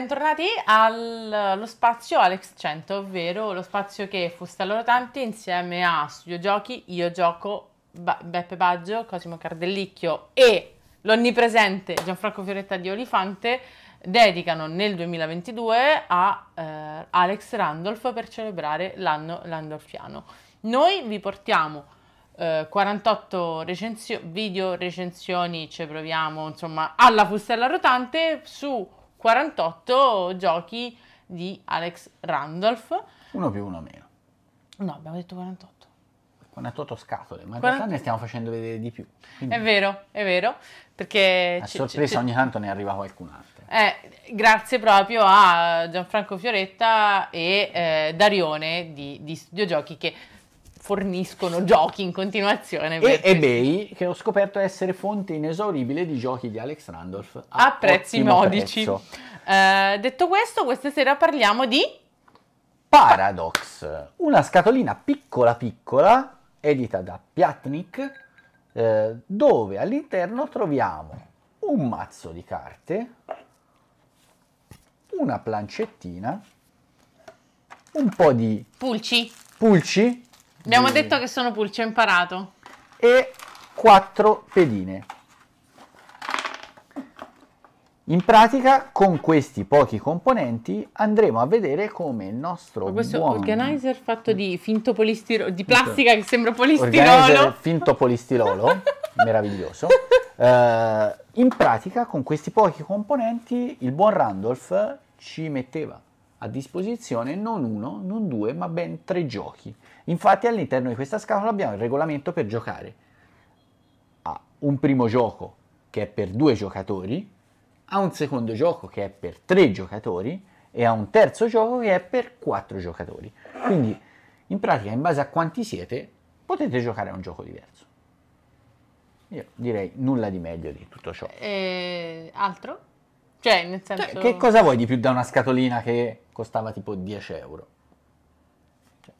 Bentornati allo spazio Alex 100, ovvero lo spazio che Fustello Rotanti insieme a Studio Giochi, Io Gioco, Beppe Baggio, Cosimo Cardellicchio e l'onnipresente Gianfranco Fioretta di Olifante dedicano nel 2022 a eh, Alex Randolph per celebrare l'anno landorfiano. Noi vi portiamo eh, 48 recensio- video recensioni, ci proviamo insomma alla Fustella Rotante su 48 giochi di Alex Randolph. Uno più uno meno. No, abbiamo detto 48. 48 scatole, ma 40... in realtà ne stiamo facendo vedere di più. Quindi... È vero, è vero, perché... A sorpresa ogni tanto ne arriva qualcun altro. Eh, grazie proprio a Gianfranco Fioretta e eh, Darione di, di Studio Giochi che forniscono giochi in continuazione. E eBay, che ho scoperto essere fonte inesauribile di giochi di Alex Randolph. A, a prezzi modici. Uh, detto questo, questa sera parliamo di... Paradox, una scatolina piccola piccola, edita da Piatnik, eh, dove all'interno troviamo un mazzo di carte, una plancettina, un po' di... Pulci. Pulci, Abbiamo detto che sono pulce ho imparato. E 4 pedine. In pratica, con questi pochi componenti andremo a vedere come il nostro Ma questo buon... organizer fatto di finto polistirolo, di plastica che sembra polistirolo. Organizer finto polistirolo, meraviglioso. Uh, in pratica, con questi pochi componenti, il buon Randolph ci metteva a disposizione non uno, non due, ma ben tre giochi. Infatti all'interno di questa scatola abbiamo il regolamento per giocare a un primo gioco che è per due giocatori, a un secondo gioco che è per tre giocatori e a un terzo gioco che è per quattro giocatori. Quindi in pratica in base a quanti siete potete giocare a un gioco diverso. Io direi nulla di meglio di tutto ciò. Eh, altro? Cioè, nel cioè, senso... Cioè, che cosa vuoi di più da una scatolina che costava tipo 10 euro? Cioè,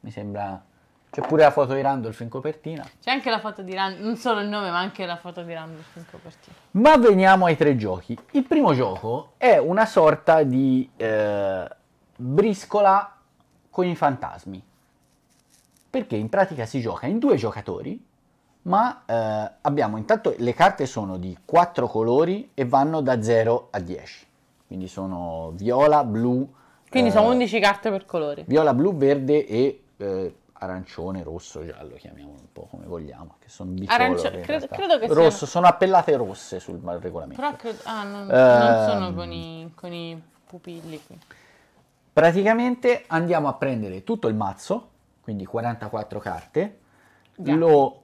mi sembra... C'è pure la foto di Randolph in copertina. C'è anche la foto di Randolph, non solo il nome, ma anche la foto di Randolph in copertina. Ma veniamo ai tre giochi. Il primo gioco è una sorta di eh, briscola con i fantasmi. Perché in pratica si gioca in due giocatori ma eh, abbiamo intanto le carte sono di 4 colori e vanno da 0 a 10 quindi sono viola, blu quindi eh, sono 11 carte per colore viola, blu, verde e eh, arancione, rosso, giallo chiamiamolo un po' come vogliamo che sono bicciolo Arancio- credo, credo che rosso, siano... sono appellate rosse sul regolamento però credo... ah, non, non ehm, sono con i, con i pupilli qui praticamente andiamo a prendere tutto il mazzo quindi 44 carte yeah. lo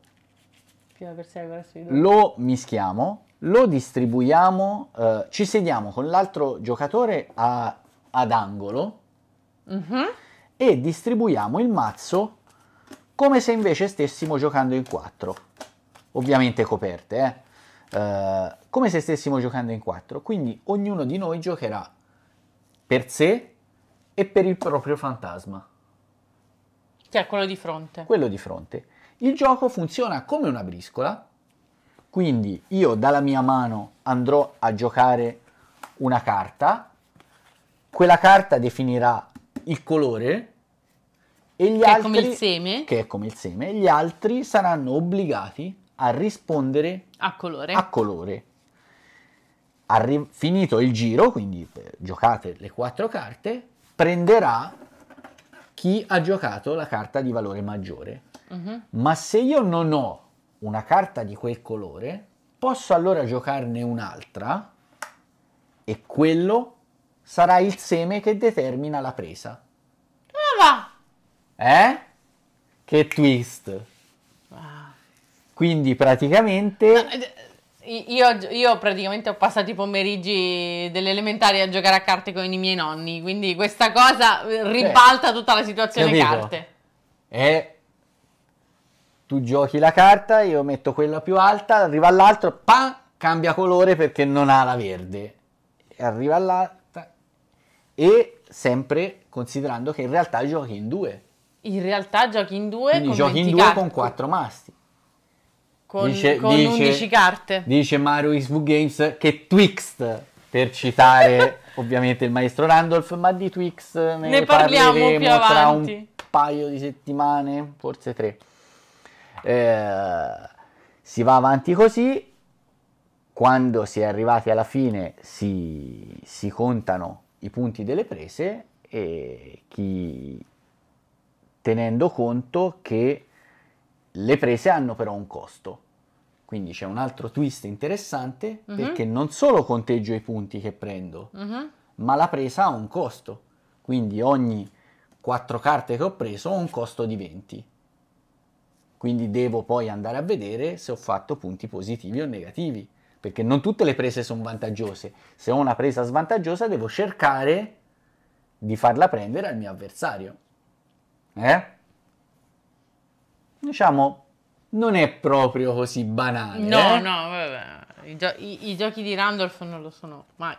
mischiamo per seguire Lo mischiamo, lo distribuiamo, eh, ci sediamo con l'altro giocatore a, ad angolo mm-hmm. e distribuiamo il mazzo come se invece stessimo giocando in quattro. Ovviamente coperte, eh. Uh, come se stessimo giocando in quattro. Quindi ognuno di noi giocherà per sé e per il proprio fantasma. Che è quello di fronte. Quello di fronte. Il gioco funziona come una briscola, quindi io dalla mia mano andrò a giocare una carta, quella carta definirà il colore e gli che altri, è come il seme. che è come il seme, gli altri saranno obbligati a rispondere a colore. A colore. Arri- finito il giro, quindi eh, giocate le quattro carte, prenderà chi ha giocato la carta di valore maggiore. Mhm. Ma se io non ho una carta di quel colore, posso allora giocarne un'altra e quello sarà il seme che determina la presa. Ah, va! Eh? Che twist! Ah. Quindi praticamente... Eh, io, io, praticamente ho passato i pomeriggi dell'elementare a giocare a carte con i miei nonni, quindi questa cosa ribalta Beh, tutta la situazione capito. carte. È eh, tu giochi la carta, io metto quella più alta, arriva all'altro, pam, cambia colore perché non ha la verde. Arriva all'alta e sempre considerando che in realtà giochi in due. In realtà giochi in due Quindi con giochi in due carte. con quattro masti. Con, dice, con dice, 11 carte. Dice Mario XV Games che Twixt, per citare ovviamente il maestro Randolph, ma di Twixt ne, ne parliamo più avanti. tra un paio di settimane, forse tre. Eh, si va avanti così, quando si è arrivati alla fine si, si contano i punti delle prese e chi, tenendo conto che le prese hanno però un costo. Quindi c'è un altro twist interessante uh-huh. perché non solo conteggio i punti che prendo, uh-huh. ma la presa ha un costo. Quindi ogni 4 carte che ho preso ha un costo di 20. Quindi devo poi andare a vedere se ho fatto punti positivi o negativi, perché non tutte le prese sono vantaggiose. Se ho una presa svantaggiosa devo cercare di farla prendere al mio avversario. Eh? Diciamo, non è proprio così banale. No, eh? no, vabbè. I, gio- i-, I giochi di Randolph non lo sono mai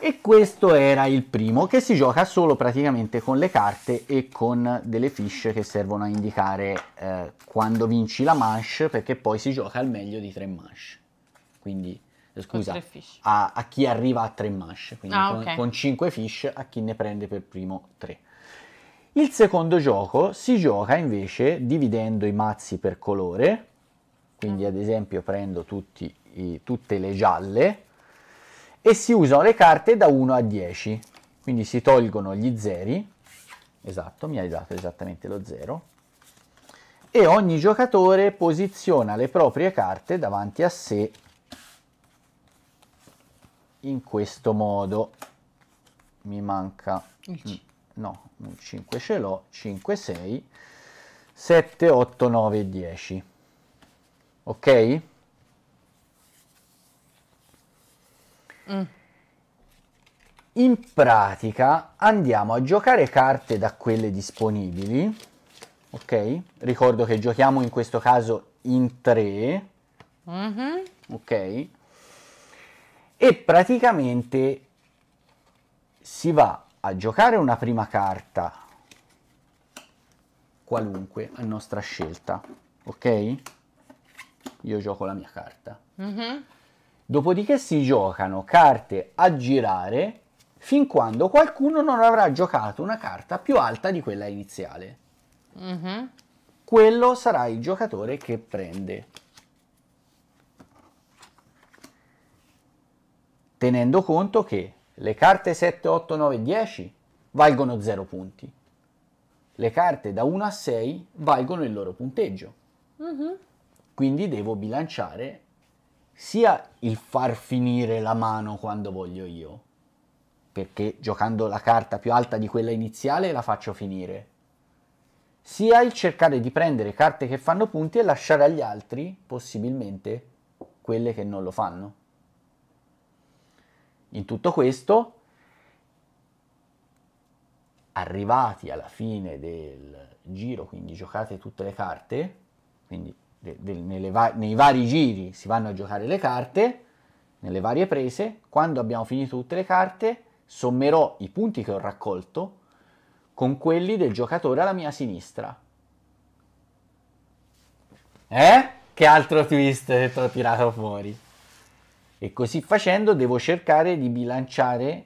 e questo era il primo che si gioca solo praticamente con le carte e con delle fiche che servono a indicare eh, quando vinci la manche perché poi si gioca al meglio di tre manche quindi eh, scusa a, a, chi arriva a tre manche quindi ah, con, okay. con 5 fish a chi ne prende per primo tre. il secondo gioco si gioca invece dividendo i mazzi per colore quindi mm. ad esempio prendo tutti, i, tutte le gialle e si usano le carte da 1 a 10. Quindi si tolgono gli zeri, esatto, mi hai dato esattamente lo 0, e ogni giocatore posiziona le proprie carte davanti a sé in questo modo. Mi manca... Il no, 5 ce l'ho, 5, 6, 7, 8, 9, 10. Ok? Mm. In pratica andiamo a giocare carte da quelle disponibili, ok? Ricordo che giochiamo in questo caso in tre, mm-hmm. ok? E praticamente si va a giocare una prima carta qualunque a nostra scelta, ok? Io gioco la mia carta. Mm-hmm. Dopodiché si giocano carte a girare fin quando qualcuno non avrà giocato una carta più alta di quella iniziale. Mm-hmm. Quello sarà il giocatore che prende. Tenendo conto che le carte 7, 8, 9, 10 valgono 0 punti. Le carte da 1 a 6 valgono il loro punteggio. Mm-hmm. Quindi devo bilanciare sia il far finire la mano quando voglio io, perché giocando la carta più alta di quella iniziale la faccio finire, sia il cercare di prendere carte che fanno punti e lasciare agli altri, possibilmente, quelle che non lo fanno. In tutto questo, arrivati alla fine del giro, quindi giocate tutte le carte, quindi de, de, va nei vari giri si vanno a giocare le carte, nelle varie prese, quando abbiamo finito tutte le carte sommerò i punti che ho raccolto con quelli del giocatore alla mia sinistra. Eh? Che altro twist che ti ho tirato fuori? E così facendo devo cercare di bilanciare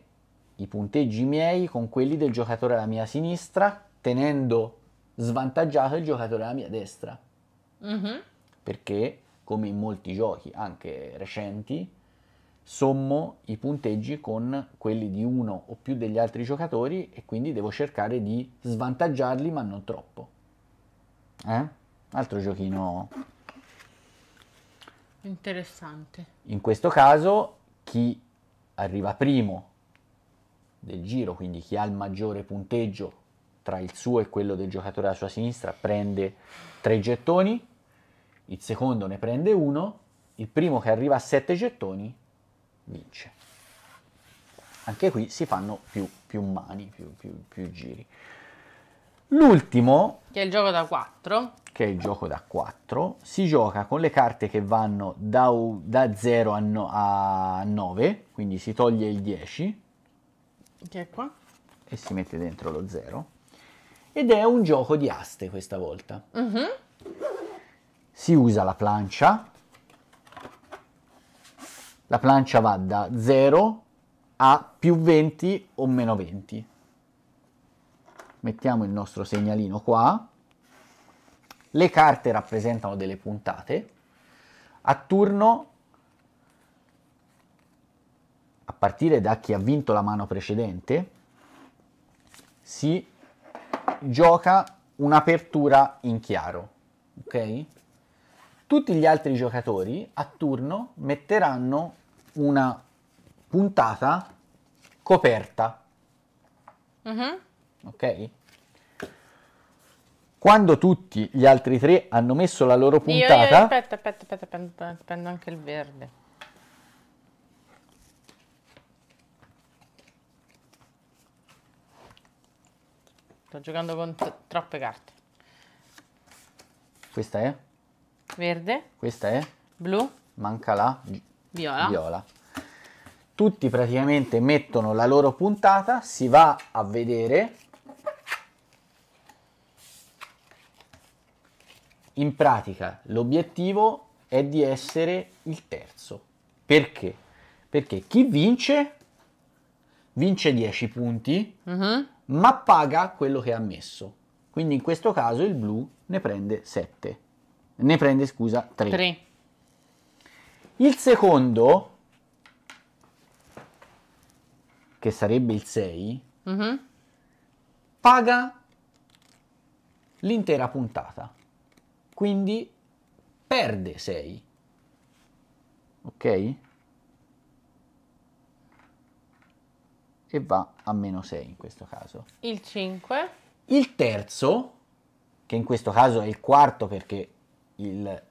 i punteggi miei con quelli del giocatore alla mia sinistra, tenendo svantaggiato il giocatore alla mia destra. Mm-hmm. Perché, come in molti giochi, anche recenti, sommo i punteggi con quelli di uno o più degli altri giocatori e quindi devo cercare di svantaggiarli, ma non troppo. Eh? Altro giochino interessante. In questo caso chi arriva primo del giro, quindi chi ha il maggiore punteggio tra il suo e quello del giocatore alla sua sinistra, prende tre gettoni il secondo ne prende uno, il primo che arriva a 7 gettoni vince. Anche qui si fanno più, più mani, più, più, più giri. L'ultimo, che è il gioco da 4, che è il gioco da 4, si gioca con le carte che vanno da, da 0 a, no, a, 9, quindi si toglie il 10, che è qua, e si mette dentro lo 0, ed è un gioco di aste questa volta. Uh mm-hmm. -huh si usa la plancia, la plancia va da 0 a più 20 o meno 20. Mettiamo il nostro segnalino qua, le carte rappresentano delle puntate, a turno a partire da chi ha vinto la mano precedente si gioca un'apertura in chiaro, ok? Tutti gli altri giocatori a turno metteranno una puntata coperta. Mm-hmm. Ok? Quando tutti gli altri tre hanno messo la loro puntata... Io, io, aspetta, aspetta, aspetta, aspetta, prendo anche il verde. Sto giocando con t- troppe carte. Questa è? Verde. Questa è? Blu. Manca la? Viola. Viola. Tutti praticamente mettono la loro puntata, si va a vedere. In pratica l'obiettivo è di essere il terzo. Perché? Perché chi vince vince 10 punti, uh mhm. -huh. ma paga quello che ha messo. Quindi in questo caso il blu ne prende 7 ne prende, scusa, 3. Il secondo, che sarebbe il 6, mm-hmm. paga l'intera puntata. Quindi perde 6. Ok? E va a meno 6 in questo caso. Il 5. Il terzo, che in questo caso è il quarto perché il,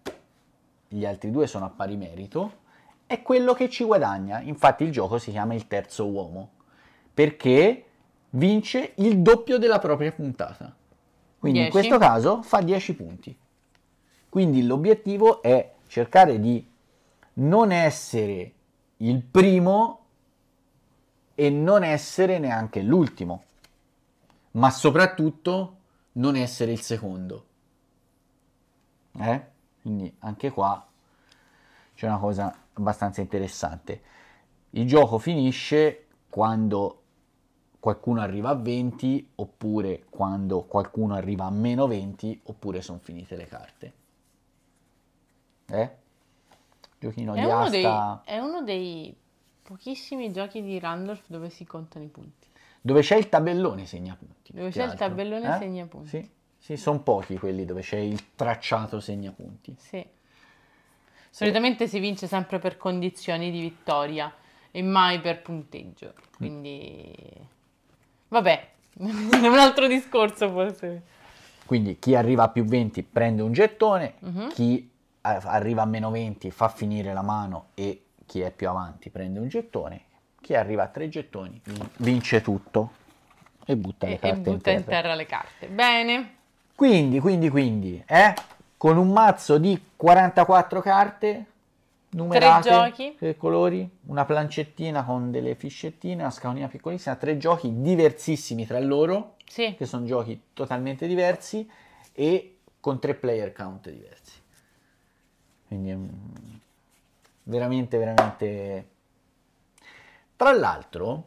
gli altri due sono a pari merito, è quello che ci guadagna. Infatti il gioco si chiama il terzo uomo, perché vince il doppio della propria puntata. Quindi Dieci. in questo caso fa 10 punti. Quindi l'obiettivo è cercare di non essere il primo e non essere neanche l'ultimo, ma soprattutto non essere il secondo eh? quindi anche qua c'è una cosa abbastanza interessante il gioco finisce quando qualcuno arriva a 20 oppure quando qualcuno arriva a meno 20 oppure sono finite le carte eh? giochino è di uno asta dei, è uno dei pochissimi giochi di Randolph dove si contano i punti dove c'è il tabellone segna punti dove c'è altro. il tabellone eh? segna punti sì sì, sono pochi quelli dove c'è il tracciato segnapunti. Sì. Solitamente si vince sempre per condizioni di vittoria e mai per punteggio. Quindi, vabbè, un altro discorso forse. Quindi chi arriva a più 20 prende un gettone, uh-huh. chi arriva a meno 20 fa finire la mano e chi è più avanti prende un gettone, chi arriva a tre gettoni vince tutto e butta, e, le carte e butta in, terra. in terra le carte. Bene. Quindi, quindi, quindi, eh? con un mazzo di 44 carte, numerate, tre giochi, tre colori, una plancettina con delle fiscettine, una scalonina piccolissima, tre giochi diversissimi tra loro, sì. che sono giochi totalmente diversi e con tre player count diversi. Quindi veramente, veramente... Tra l'altro,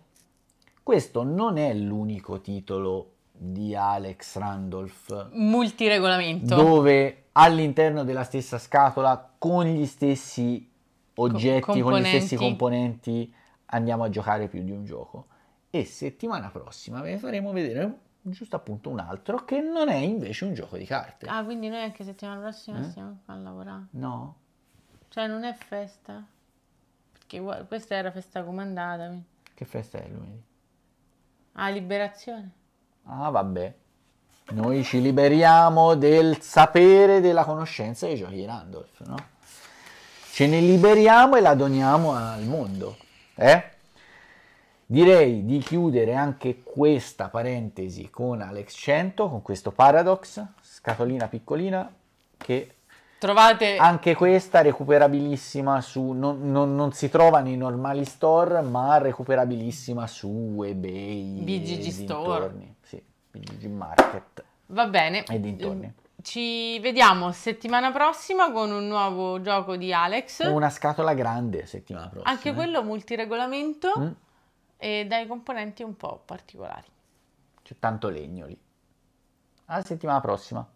questo non è l'unico titolo di Alex Randolph. Multiregolamento. Dove all'interno della stessa scatola, con gli stessi oggetti, Co- con gli stessi componenti, andiamo a giocare più di un gioco. E settimana prossima vi faremo vedere giusto appunto un altro che non è invece un gioco di carte. Ah, quindi noi anche settimana prossima eh? stiamo qua a lavorare. No. Cioè non è festa. Perché questa era festa comandata. Che festa è lunedì? Ah, liberazione. Ah, vabbè. Noi ci liberiamo del sapere, della conoscenza dei giochi di Randolph, no? Ce ne liberiamo e la doniamo al mondo, eh? Direi di chiudere anche questa parentesi con Alex 100, con questo paradox, scatolina piccolina, che Trovate... Anche questa recuperabilissima su... Non, non, non, si trova nei normali store, ma recuperabilissima su eBay. BGG Store. Sì, BGG Market. Va bene. E dintorni. Ehm, ci vediamo settimana prossima con un nuovo gioco di Alex. Una scatola grande settimana prossima. Anche eh. quello multiregolamento mm. e dai componenti un po' particolari. C'è tanto legno lì. Alla settimana prossima.